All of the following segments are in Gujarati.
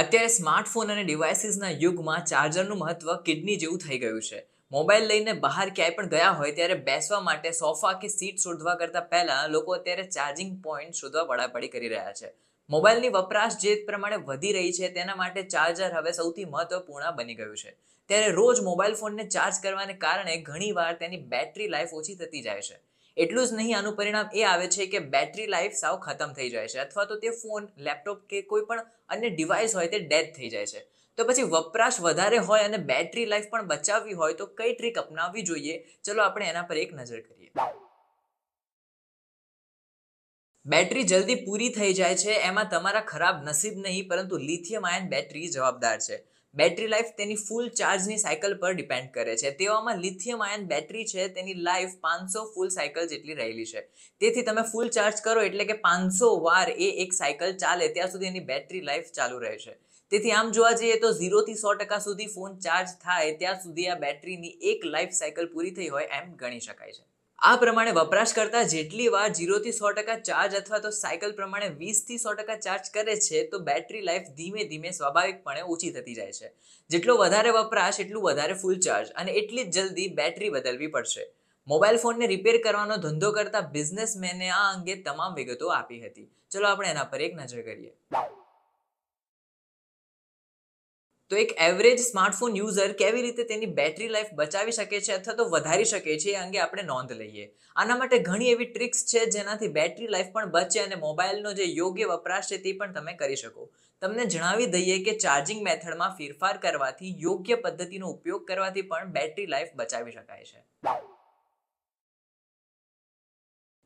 અત્યારે સ્માર્ટફોન અને ડિવાઇસીસના યુગમાં ચાર્જરનું મહત્વ કિડની જેવું થઈ ગયું છે મોબાઈલ લઈને બહાર ક્યાંય પણ ગયા હોય ત્યારે બેસવા માટે સોફા કે સીટ શોધવા કરતાં પહેલાં લોકો અત્યારે ચાર્જિંગ પોઈન્ટ શોધવા વડાપડી કરી રહ્યા છે મોબાઈલની વપરાશ જે પ્રમાણે વધી રહી છે તેના માટે ચાર્જર હવે સૌથી મહત્વપૂર્ણ બની ગયું છે ત્યારે રોજ મોબાઈલ ફોનને ચાર્જ કરવાને કારણે ઘણીવાર તેની બેટરી લાઈફ ઓછી થતી જાય છે એટલું જ નહીં આનું પરિણામ એ આવે છે કે બેટરી લાઈફ સાવ ખતમ થઈ જાય છે અથવા તો તે ફોન લેપટોપ કે કોઈ પણ અન્ય ડિવાઇસ હોય તે ડેથ થઈ જાય છે તો પછી વપરાશ વધારે હોય અને બેટરી લાઈફ પણ બચાવવી હોય તો કઈ ટ્રીક અપનાવવી જોઈએ ચલો આપણે એના પર એક નજર કરીએ બેટરી જલ્દી પૂરી થઈ જાય છે એમાં તમારા ખરાબ નસીબ નહીં પરંતુ લિથિયમ આયન બેટરી જવાબદાર છે બેટરી લાઈફ તેની ફૂલ ચાર્જની સાયકલ પર ડિપેન્ડ કરે છે તેવામાં લિથિયમ આયન બેટરી છે તેની લાઈફ પાંચસો ફૂલ સાયકલ જેટલી રહેલી છે તેથી તમે ફૂલ ચાર્જ કરો એટલે કે પાંચસો વાર એ એક સાયકલ ચાલે ત્યાં સુધી એની બેટરી લાઈફ ચાલુ રહે છે તેથી આમ જોવા જઈએ તો ઝીરોથી સો ટકા સુધી ફોન ચાર્જ થાય ત્યાં સુધી આ બેટરીની એક લાઈફ સાયકલ પૂરી થઈ હોય એમ ગણી શકાય છે આ પ્રમાણે વપરાશકર્તા જેટલી વાર જીરોથી સો ટકા ચાર્જ અથવા તો સાયકલ પ્રમાણે વીસથી સો ટકા ચાર્જ કરે છે તો બેટરી લાઈફ ધીમે ધીમે સ્વાભાવિકપણે ઓછી થતી જાય છે જેટલો વધારે વપરાશ એટલું વધારે ફૂલ ચાર્જ અને એટલી જ જલ્દી બેટરી બદલવી પડશે મોબાઈલ ફોનને રિપેર કરવાનો ધંધો કરતા બિઝનેસમેને આ અંગે તમામ વિગતો આપી હતી ચલો આપણે એના પર એક નજર કરીએ તો એક એવરેજ સ્માર્ટફોન યુઝર કેવી રીતે તેની બેટરી લાઈફ બચાવી શકે છે અથવા તો વધારી શકે છે એ અંગે આપણે નોંધ લઈએ આના માટે ઘણી એવી ટ્રિક્સ છે જેનાથી બેટરી લાઈફ પણ બચે અને મોબાઈલનો જે યોગ્ય વપરાશ છે તે પણ તમે કરી શકો તમને જણાવી દઈએ કે ચાર્જિંગ મેથડમાં ફેરફાર કરવાથી યોગ્ય પદ્ધતિનો ઉપયોગ કરવાથી પણ બેટરી લાઈફ બચાવી શકાય છે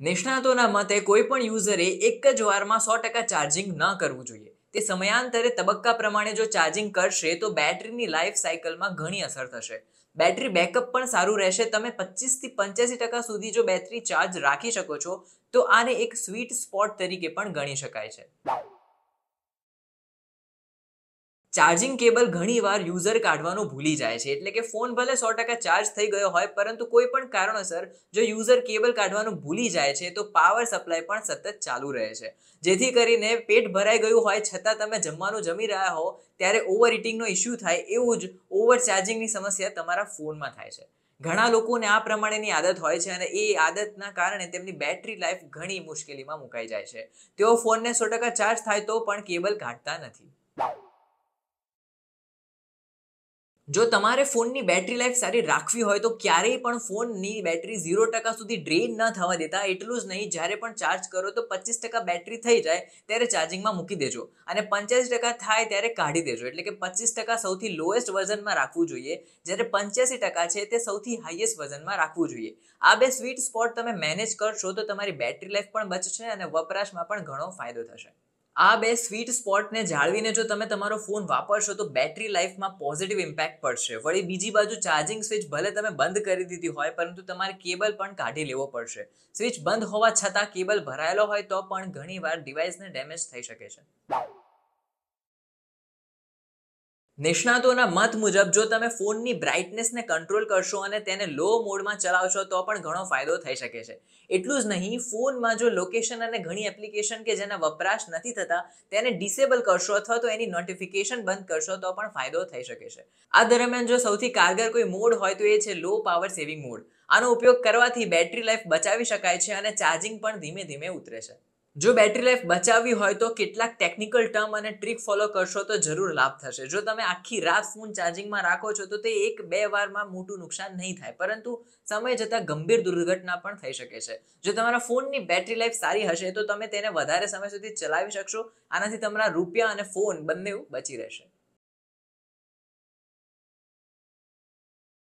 નિષ્ણાતોના મતે કોઈ પણ યુઝરે એક જ વારમાં સો ટકા ચાર્જિંગ ન કરવું જોઈએ તે સમયાંતરે તબક્કા પ્રમાણે જો ચાર્જિંગ કરશે તો બેટરીની લાઈફ સાયકલમાં ઘણી અસર થશે બેટરી બેકઅપ પણ સારું રહેશે તમે પચીસથી પંચ્યાસી ટકા સુધી જો બેટરી ચાર્જ રાખી શકો છો તો આને એક સ્વીટ સ્પોટ તરીકે પણ ગણી શકાય છે ચાર્જિંગ કેબલ ઘણીવાર યુઝર કાઢવાનું ભૂલી જાય છે એટલે કે ફોન ભલે સો ટકા ચાર્જ થઈ ગયો હોય પરંતુ કોઈ પણ કારણોસર જો યુઝર કેબલ કાઢવાનું ભૂલી જાય છે તો પાવર સપ્લાય પણ સતત ચાલુ રહે છે જેથી કરીને પેટ ભરાઈ ગયું હોય છતાં તમે જમવાનું જમી રહ્યા હો ત્યારે ઓવર ઇટિંગનો ઇસ્યુ થાય એવું જ ઓવર ચાર્જિંગની સમસ્યા તમારા ફોનમાં થાય છે ઘણા લોકોને આ પ્રમાણેની આદત હોય છે અને એ આદતના કારણે તેમની બેટરી લાઈફ ઘણી મુશ્કેલીમાં મુકાઈ જાય છે તેઓ ફોનને સો ટકા ચાર્જ થાય તો પણ કેબલ કાઢતા નથી જો તમારે ફોનની બેટરી લાઈફ સારી રાખવી હોય તો ક્યારેય પણ ફોનની બેટરી ઝીરો ટકા સુધી ડ્રેઇન ન થવા દેતા એટલું જ નહીં જ્યારે પણ ચાર્જ કરો તો પચીસ ટકા બેટરી થઈ જાય ત્યારે ચાર્જિંગમાં મૂકી દેજો અને પંચ્યાસી ટકા થાય ત્યારે કાઢી દેજો એટલે કે પચીસ ટકા સૌથી લોએસ્ટ વર્ઝનમાં રાખવું જોઈએ જ્યારે પંચ્યાસી ટકા છે તે સૌથી હાઈએસ્ટ વર્ઝનમાં રાખવું જોઈએ આ બે સ્વીટ સ્પોટ તમે મેનેજ કરશો તો તમારી બેટરી લાઈફ પણ બચશે અને વપરાશમાં પણ ઘણો ફાયદો થશે આ બે સ્વીટ સ્પોટને જાળવીને જો તમે તમારો ફોન વાપરશો તો બેટરી લાઈફમાં પોઝિટિવ ઇમ્પેક્ટ પડશે વળી બીજી બાજુ ચાર્જિંગ સ્વિચ ભલે તમે બંધ કરી દીધી હોય પરંતુ તમારે કેબલ પણ કાઢી લેવો પડશે સ્વિચ બંધ હોવા છતાં કેબલ ભરાયેલો હોય તો પણ ઘણીવાર ડિવાઇસને ડેમેજ થઈ શકે છે નિષ્ણાતોના મત મુજબ જો તમે ફોનની બ્રાઇટનેસને કંટ્રોલ કરશો અને તેને લો મોડમાં ચલાવશો તો પણ ઘણો ફાયદો થઈ શકે છે એટલું જ નહીં ફોનમાં જો લોકેશન અને ઘણી એપ્લિકેશન કે જેના વપરાશ નથી થતા તેને ડિસેબલ કરશો અથવા તો એની નોટિફિકેશન બંધ કરશો તો પણ ફાયદો થઈ શકે છે આ દરમિયાન જો સૌથી કારગર કોઈ મોડ હોય તો એ છે લો પાવર સેવિંગ મોડ આનો ઉપયોગ કરવાથી બેટરી લાઈફ બચાવી શકાય છે અને ચાર્જિંગ પણ ધીમે ધીમે ઉતરે છે જો બેટરી લાઈફ બચાવવી હોય તો કેટલાક ટેકનિકલ ટર્મ અને ટ્રિક ફોલો કરશો તો જરૂર લાભ થશે જો તમે આખી રાત ફોન ચાર્જિંગમાં રાખો છો તો તે એક બે વારમાં મોટું નુકસાન નહીં થાય પરંતુ સમય જતાં ગંભીર દુર્ઘટના પણ થઈ શકે છે જો તમારા ફોનની બેટરી લાઈફ સારી હશે તો તમે તેને વધારે સમય સુધી ચલાવી શકશો આનાથી તમારા રૂપિયા અને ફોન બંને બચી રહેશે